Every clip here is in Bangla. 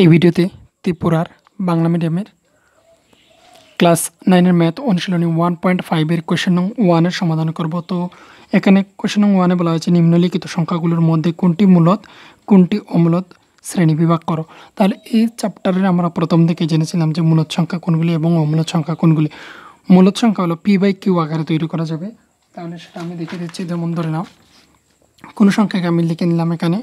এই ভিডিওতে ত্রিপুরার বাংলা মিডিয়ামের ক্লাস নাইনের ম্যাথ অনুশীলনী ওয়ান পয়েন্ট ফাইভের কোয়েশন নং ওয়ানের সমাধান করব তো এখানে কোয়েশন নং ওয়ানে বলা হয়েছে নিম্নলিখিত সংখ্যাগুলোর মধ্যে কোনটি মূলত কোনটি অমূলত শ্রেণী বিভাগ করো তাহলে এই চ্যাপ্টারের আমরা প্রথম থেকে জেনেছিলাম যে মূলত সংখ্যা কোনগুলি এবং অমূলত সংখ্যা কোনগুলি মূলত সংখ্যা হলো পি বাই কিউ আকারে তৈরি করা যাবে তাহলে সেটা আমি দেখে দিচ্ছি যেমন ধরে নাও কোনো সংখ্যাকে আমি লিখে নিলাম এখানে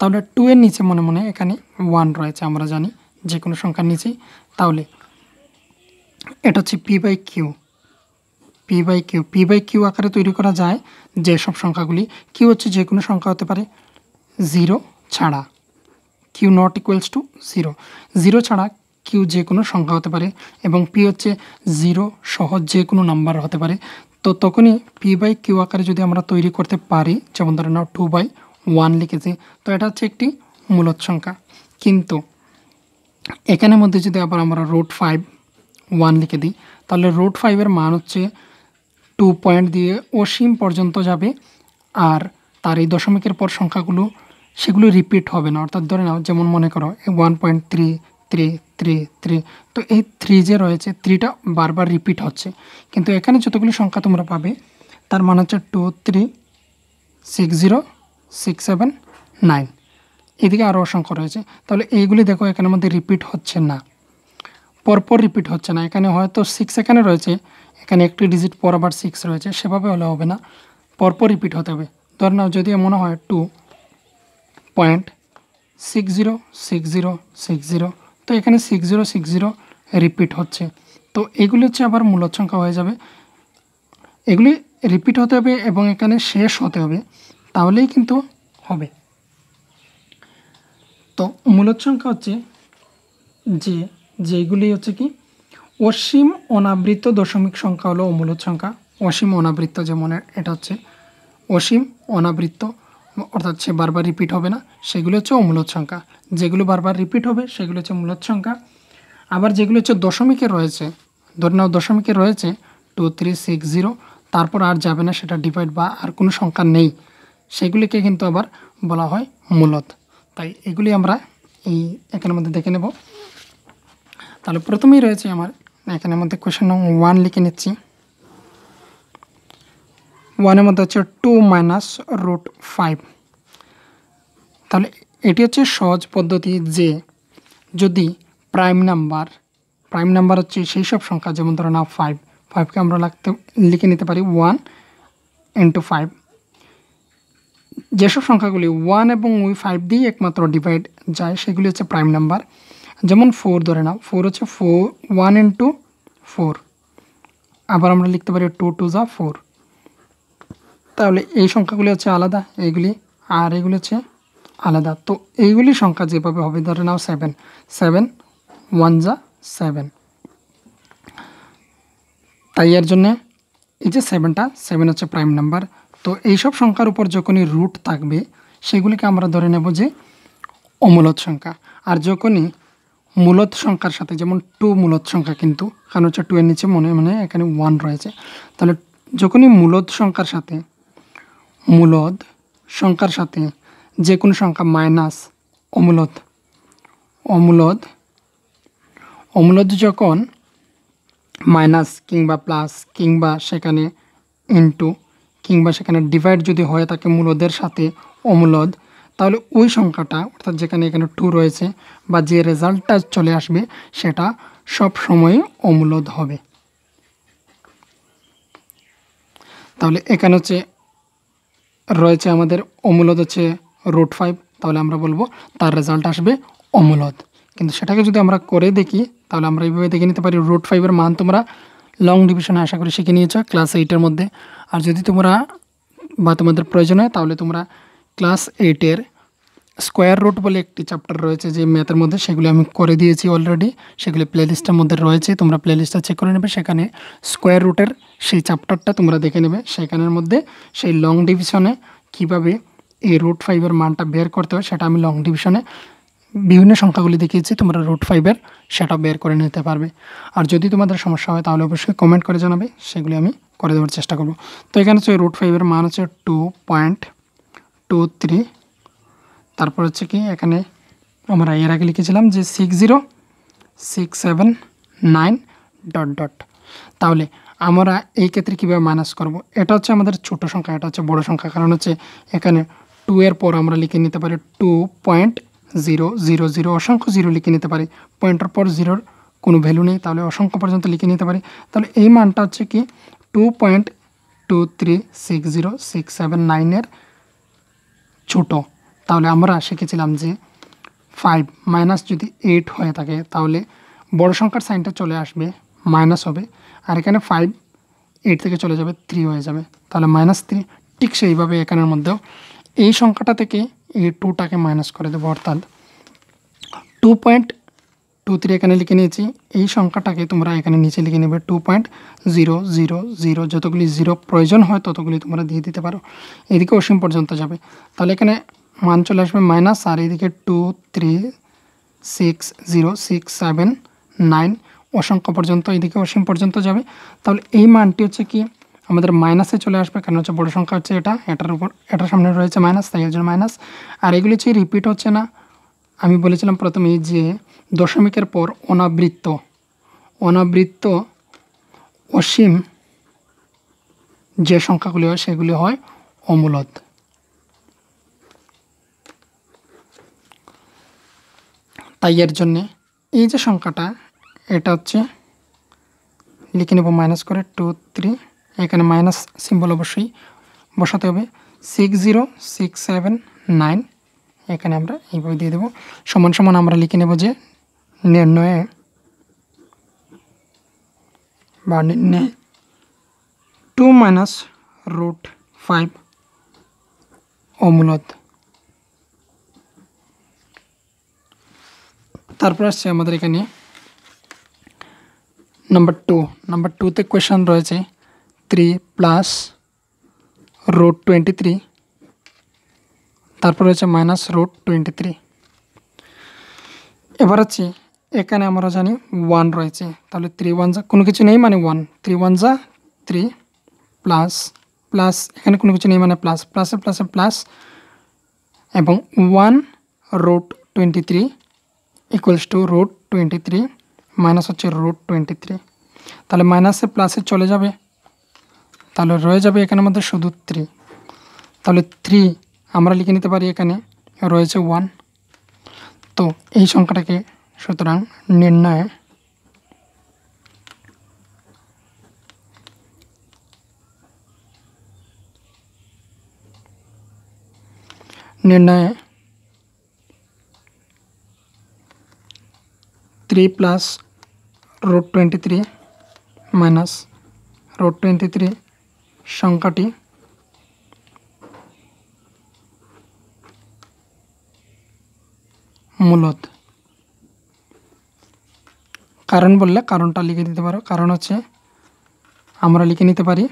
তাহলে টু এর নিচে মনে মনে এখানে ওয়ান রয়েছে আমরা জানি যে কোনো সংখ্যার নিচেই তাহলে এটা হচ্ছে P by Q P by Q P by Q আকারে তৈরি করা যায় যে সব সংখ্যাগুলি কিউ হচ্ছে যে কোনো সংখ্যা হতে পারে জিরো ছাড়া Q not equals to zero zero ছাড়া কিউ যে কোনো সংখ্যা হতে পারে এবং পি হচ্ছে জিরো সহ যে কোনো নাম্বার হতে পারে তো তখনই পি বাই কিউ আকারে যদি আমরা তৈরি করতে পারি যেমন ধরে নাও টু বাই ওয়ান লিখেছি তো এটা হচ্ছে একটি মূলত সংখ্যা কিন্তু এখানের মধ্যে যদি আবার আমরা রুট ফাইভ ওয়ান লিখে দিই তাহলে রুট ফাইভের মান হচ্ছে টু পয়েন্ট দিয়ে অসীম পর্যন্ত যাবে আর তার এই দশমিকের পর সংখ্যাগুলো সেগুলো রিপিট হবে না অর্থাৎ ধরে নাও যেমন মনে করো one point three three three three তো এই থ্রি যে রয়েছে থ্রিটা বারবার রিপিট হচ্ছে কিন্তু এখানে যতগুলো সংখ্যা তোমরা পাবে তার মান হচ্ছে two three six zero six seven nine এদিকে আরও অসংখ্য রয়েছে তাহলে এইগুলি দেখো এখানের মধ্যে রিপিট হচ্ছে না পরপর রিপিট হচ্ছে না এখানে হয়তো সিক্স এখানে রয়েছে এখানে একটি ডিজিট পর আবার সিক্স রয়েছে সেভাবে হলে হবে না পরপর রিপিট হতে হবে ধর নাও যদি মনে হয় two point six zero six zero six zero তো এখানে six zero six zero repeat হচ্ছে তো এগুলি হচ্ছে আবার মূলত সংখ্যা হয়ে যাবে এগুলি রিপিট হতে হবে এবং এখানে শেষ হতে হবে তাহলেই কিন্তু হবে তো মূলত সংখ্যা হচ্ছে যে যেগুলি হচ্ছে কি অসীম অনাবৃত দশমিক সংখ্যা হলো অমূলত সংখ্যা অসীম অনাবৃত্ত যেমন এটা হচ্ছে অসীম অনাবৃত্ত অর্থাৎ সে বারবার রিপিট হবে না সেগুলো হচ্ছে অমূলত সংখ্যা যেগুলো বারবার রিপিট হবে সেগুলো হচ্ছে মূলত সংখ্যা আবার যেগুলো হচ্ছে দশমিকে রয়েছে ধরে নাও দশমিকে রয়েছে টু থ্রি সিক্স জিরো তারপর আর যাবে না সেটা ডিভাইড বা আর কোনো সংখ্যা নেই সেগুলিকে কিন্তু আবার বলা হয় মূলত তাই এগুলি আমরা এই একের মধ্যে দেখে নেব তাহলে প্রথমেই রয়েছে আমার এখানের মধ্যে নম্বর ওয়ান লিখে নিচ্ছি ওয়ানের মধ্যে হচ্ছে টু মাইনাস রুট ফাইভ তাহলে এটি হচ্ছে সহজ পদ্ধতি যে যদি প্রাইম নাম্বার প্রাইম নাম্বার হচ্ছে সেই সব সংখ্যা যেমন ধরো না ফাইভ ফাইভকে আমরা লাগতে লিখে নিতে পারি ওয়ান ইন্টু ফাইভ যেসব সংখ্যাগুলি ওয়ান এবং উই ফাইভ দিয়ে একমাত্র ডিভাইড যায় সেগুলি হচ্ছে প্রাইম নাম্বার যেমন ফোর ধরে নাও ফোর হচ্ছে ফোর ওয়ান ইন্টু ফোর আবার আমরা লিখতে পারি টু টু যা ফোর তাহলে এই সংখ্যাগুলি হচ্ছে আলাদা এইগুলি আর এগুলি হচ্ছে আলাদা তো এইগুলি সংখ্যা যেভাবে হবে ধরে নাও সেভেন সেভেন ওয়ান যা সেভেন তাই এর জন্যে এই যে সেভেনটা সেভেন হচ্ছে প্রাইম নাম্বার তো এইসব সংখ্যার উপর যখনই রুট থাকবে সেগুলিকে আমরা ধরে নেব যে অমূলত সংখ্যা আর যখনই মূলত সংখ্যার সাথে যেমন টু মূলত সংখ্যা কিন্তু কারণ হচ্ছে টু এর নিচে মনে মনে এখানে ওয়ান রয়েছে তাহলে যখনই মূলত সংখ্যার সাথে মূলত সংখ্যার সাথে যে কোনো সংখ্যা মাইনাস অমূলত অমূলত অমূলত যখন মাইনাস কিংবা প্লাস কিংবা সেখানে ইন্টু কিংবা সেখানে ডিভাইড যদি হয় তাকে মূলদের সাথে অমূলদ তাহলে ওই সংখ্যাটা অর্থাৎ যেখানে এখানে টু রয়েছে বা যে রেজাল্টটা চলে আসবে সেটা সব সময় অমূলদ হবে তাহলে এখানে হচ্ছে রয়েছে আমাদের অমূলদ হচ্ছে রুট ফাইভ তাহলে আমরা বলবো তার রেজাল্ট আসবে অমূলদ কিন্তু সেটাকে যদি আমরা করে দেখি তাহলে আমরা এইভাবে দেখে নিতে পারি রুট ফাইভের মান তোমরা লং ডিভিশনে আশা করি শিখে নিয়েছ ক্লাস এইটের মধ্যে আর যদি তোমরা বা তোমাদের প্রয়োজন হয় তাহলে তোমরা ক্লাস এইটের স্কোয়ার রুট বলে একটি চ্যাপ্টার রয়েছে যে ম্যাথের মধ্যে সেগুলি আমি করে দিয়েছি অলরেডি সেগুলি প্লেলিস্টের মধ্যে রয়েছে তোমরা প্লেলিস্টটা চেক করে নেবে সেখানে স্কোয়ার রুটের সেই চ্যাপ্টারটা তোমরা দেখে নেবে সেখানের মধ্যে সেই লং ডিভিশনে কিভাবে এই রুট ফাইভের মানটা বের করতে হয় সেটা আমি লং ডিভিশনে বিভিন্ন সংখ্যাগুলি দেখিয়েছি তোমরা রুট ফাইভের সেটা বের করে নিতে পারবে আর যদি তোমাদের সমস্যা হয় তাহলে অবশ্যই কমেন্ট করে জানাবে সেগুলি আমি করে দেওয়ার চেষ্টা করব তো এখানে হচ্ছে রুট ফাইভের মান হচ্ছে টু পয়েন্ট টু থ্রি তারপর হচ্ছে কি এখানে আমরা এর আগে লিখেছিলাম যে six zero six seven nine dot dot তাহলে আমরা এই ক্ষেত্রে কীভাবে মাইনাস করব এটা হচ্ছে আমাদের ছোট সংখ্যা এটা হচ্ছে বড় সংখ্যা কারণ হচ্ছে এখানে টু এর পর আমরা লিখে নিতে পারি two point zero zero zero অসংখ্য জিরো লিখে নিতে পারি পয়েন্টের পর জিরোর কোনো ভ্যালু নেই তাহলে অসংখ্য পর্যন্ত লিখে নিতে পারি তাহলে এই মানটা হচ্ছে কি two point two three six zero six seven নাইনের ছোটো তাহলে আমরা শিখেছিলাম যে ফাইভ মাইনাস যদি এইট হয়ে থাকে তাহলে বড় সংখ্যার সাইনটা চলে আসবে মাইনাস হবে আর এখানে ফাইভ এইট থেকে চলে যাবে থ্রি হয়ে যাবে তাহলে মাইনাস থ্রি ঠিক সেইভাবে এখানের মধ্যেও এই সংখ্যাটা থেকে এই টুটাকে মাইনাস করে দেবো অর্থাৎ টু পয়েন্ট টু থ্রি এখানে লিখে নিয়েছি এই সংখ্যাটাকে তোমরা এখানে নিচে লিখে নেবে two point zero zero zero যতগুলি জিরো প্রয়োজন হয় ততগুলি তোমরা দিয়ে দিতে পারো এদিকে অসীম পর্যন্ত যাবে তাহলে এখানে মান চলে আসবে মাইনাস আর এদিকে two three six zero six seven nine অসংখ্য পর্যন্ত এদিকে অসীম পর্যন্ত যাবে তাহলে এই মানটি হচ্ছে কি আমাদের মাইনাসে চলে আসবে কেন হচ্ছে বড় সংখ্যা হচ্ছে এটা এটার উপর এটার সামনে রয়েছে মাইনাস তাই এর জন্য মাইনাস আর এগুলি হচ্ছে রিপিট হচ্ছে না আমি বলেছিলাম প্রথমেই যে দশমিকের পর অনাবৃত্ত অনাবৃত্ত অসীম যে সংখ্যাগুলি হয় সেগুলি হয় অমূলত তাই এর জন্যে এই যে সংখ্যাটা এটা হচ্ছে লিখে নেব মাইনাস করে টু থ্রি এখানে মাইনাস সিম্বল অবশ্যই বসাতে হবে six zero six seven nine এখানে আমরা এইভাবে দিয়ে দেবো সমান সমান আমরা লিখে নেব যে নির্ণয়ে বা নির্ণয়ে টু মাইনাস রুট ফাইভ অমূলত তারপর আসছে আমাদের এখানে নাম্বার টু নাম্বার টুতে কোয়েশন রয়েছে three plus root twenty three তারপর হচ্ছে মাইনাস রুট টোয়েন্টি থ্রি এবার হচ্ছে এখানে আমরা জানি ওয়ান রয়েছে তাহলে থ্রি ওয়ান যা কোনো কিছু নেই মানে ওয়ান থ্রি ওয়ান যা থ্রি প্লাস প্লাস এখানে কোনো কিছু নেই মানে প্লাস প্লাসে প্লাসে প্লাস এবং one root twenty three equals two root twenty three minus হচ্ছে রুট টোয়েন্টি থ্রি তাহলে মাইনাসে প্লাসে চলে যাবে তাহলে রয়ে যাবে এখানের মধ্যে শুধু থ্রি তাহলে থ্রি আমরা লিখতে পারি এখানে রয়েছে 1 তো এই সংখ্যাটাকে সুতরাং নির্ণয় নির্ণয় 3 + √23 - √23 সংখ্যাটি মূলত কারণ বললে কারণটা লিখে দিতে পারো কারণ হচ্ছে আমরা লিখে নিতে পারি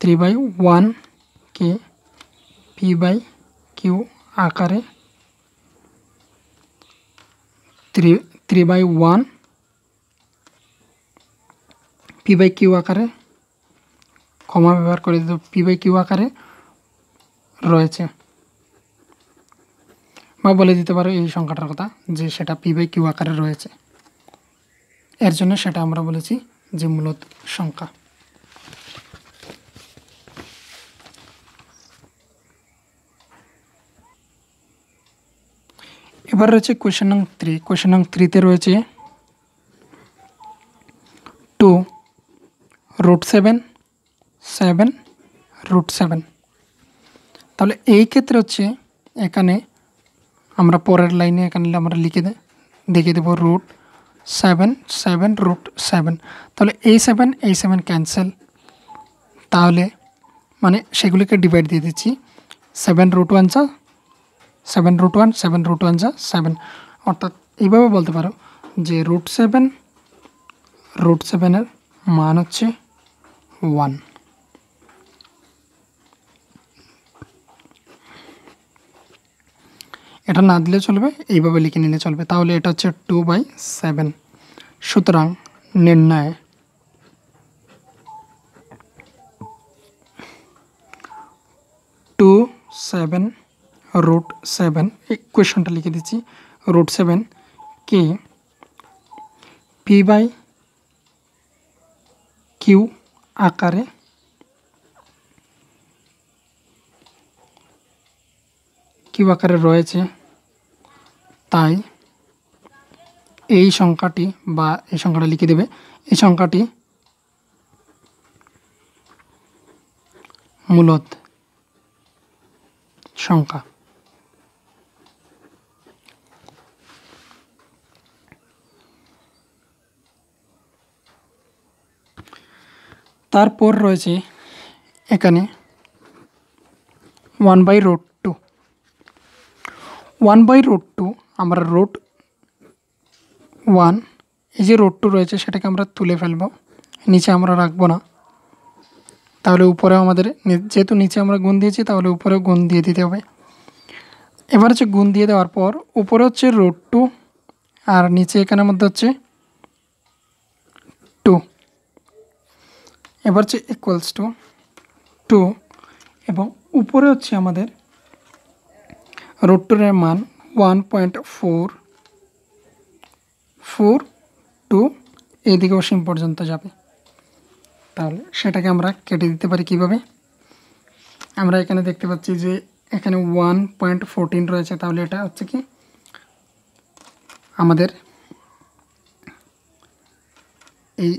থ্রি বাই ওয়ান কে পি বাই কিউ আকারে three three by one P by Q আকারে ক্ষমা ব্যবহার করে দিতে পি বাই কিউ আকারে রয়েছে বা বলে দিতে পারো এই সংখ্যাটার কথা যে সেটা পি বাই কিউ আকারে রয়েছে এর জন্য সেটা আমরা বলেছি যে মূলত সংখ্যা এবার রয়েছে কোয়েশন নং থ্রি কোয়েশন নং থ্রিতে রয়েছে two root seven seven root seven তাহলে এই ক্ষেত্রে হচ্ছে এখানে আমরা পরের লাইনে এখানে আমরা লিখে দে দেখি দেব √7 7 √7 তাহলে a7 a7 कैंसिल তাহলে মানে সেগুলোকে ডিভাইড দিয়ে দিচ্ছি 7 √1 7 √1 7 √1 7 অর্থাৎ এইভাবে বলতে পারো যে √7 √7 এর মান হচ্ছে 1 এটা না দিলে চলবে এই ভাবে লিখে নিলে চলবে তাহলে এটা হচ্ছে 2/7 সুতরাং নির্ণয় 2 7 √7 इक्वेशनটা লিখে দিছি √7 কে p/ q আকারে কিউ আকারে রয়েছে তাই এই সংখ্যাটি বা এই সংখ্যাটা লিখে দেবে এই সংখ্যাটি মূলত সংখ্যা তারপর রয়েছে এখানে one by root two one by root two আমরা রোড ওয়ান এই যে রোড টু রয়েছে সেটাকে আমরা তুলে ফেলব নিচে আমরা রাখবো না তাহলে উপরেও আমাদের যেহেতু নিচে আমরা গুণ দিয়েছি তাহলে উপরেও গুণ দিয়ে দিতে হবে এবার হচ্ছে গুণ দিয়ে দেওয়ার পর উপরে হচ্ছে রোড টু আর নিচে এখানের মধ্যে হচ্ছে টু এবার হচ্ছে ইকুয়ালস টু টু এবং উপরে হচ্ছে আমাদের রুট টুর মান one point four four two এইদিকে অসীম পর্যন্ত যাবে তাহলে সেটাকে আমরা কেটে দিতে পারি কিভাবে আমরা এখানে দেখতে পাচ্ছি যে এখানে ওয়ান পয়েন্ট ফোরটিন রয়েছে তাহলে এটা হচ্ছে কি আমাদের এই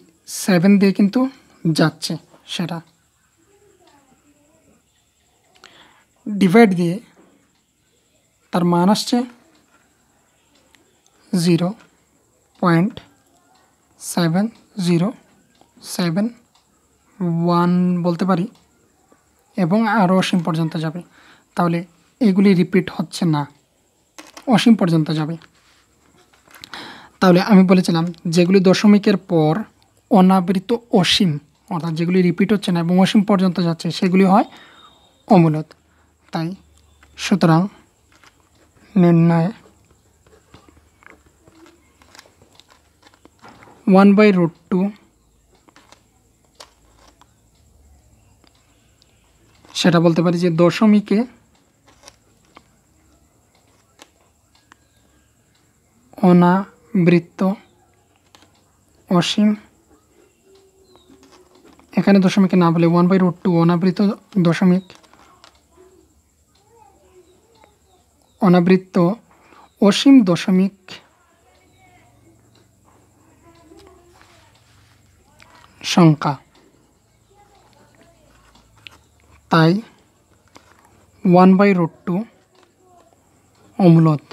সেভেন দিয়ে কিন্তু যাচ্ছে সেটা ডিভাইড দিয়ে তার মান আসছে zero point seven zero seven one বলতে পারি এবং আরও অসীম পর্যন্ত যাবে তাহলে এগুলি রিপিট হচ্ছে না অসীম পর্যন্ত যাবে তাহলে আমি বলেছিলাম যেগুলি দশমিকের পর অনাবৃত অসীম অর্থাৎ যেগুলি রিপিট হচ্ছে না এবং অসীম পর্যন্ত যাচ্ছে সেগুলি হয় অমূলত তাই সুতরাং নির্ণয় ওয়ান বাই রুট টু সেটা বলতে পারি যে দশমিকে অনাবৃত্ত অসীম এখানে দশমিকে না বলে ওয়ান বাই রুট টু অনাবৃত দশমিক অনাবৃত্ত অসীম দশমিক সংখ্যা তাই ওয়ান বাই রোড টু অমূলত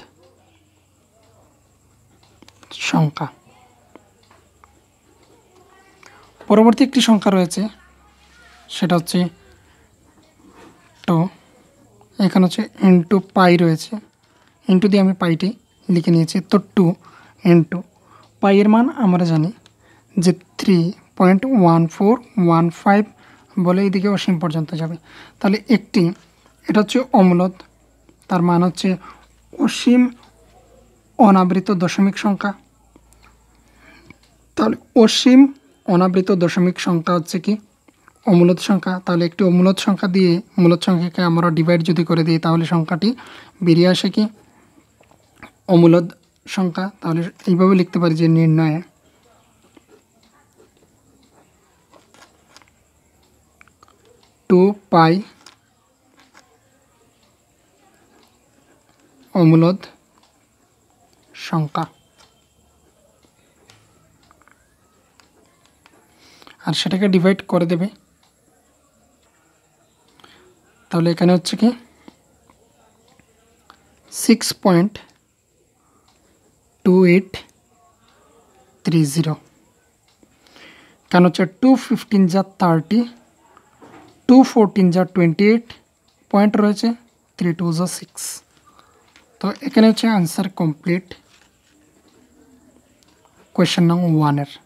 সংখ্যা পরবর্তী একটি সংখ্যা রয়েছে সেটা হচ্ছে টু এখানে হচ্ছে এন টু পাই রয়েছে এন টু দিয়ে আমি পাইটি লিখে নিয়েছি তো টু এন পাই পাইয়ের মান আমরা জানি যে three point one four one five বলে এদিকে অসীম পর্যন্ত যাবে তাহলে একটি এটা হচ্ছে অমলত তার মান হচ্ছে অসীম অনাবৃত দশমিক সংখ্যা তাহলে অসীম অনাবৃত দশমিক সংখ্যা হচ্ছে কি অমূলত সংখ্যা তাহলে একটি অমূলত সংখ্যা দিয়ে মূলত সংখ্যাকে আমরা ডিভাইড যদি করে দিই তাহলে সংখ্যাটি বেরিয়ে আসে কি অমূলত সংখ্যা তাহলে এইভাবে লিখতে পারি যে নির্ণয়ে টু পাই অমূলত সংখ্যা আর সেটাকে ডিভাইড করে দেবে তাহলে এখানে হচ্ছে কি 6. 28 30 كانوا হচ্ছে 215 جا 30 214 جا 28 পয়েন্ট রয়েছে 32 جا 6 तो এখানে হচ্ছে आंसर कंप्लीट क्वेश्चन नंबर 1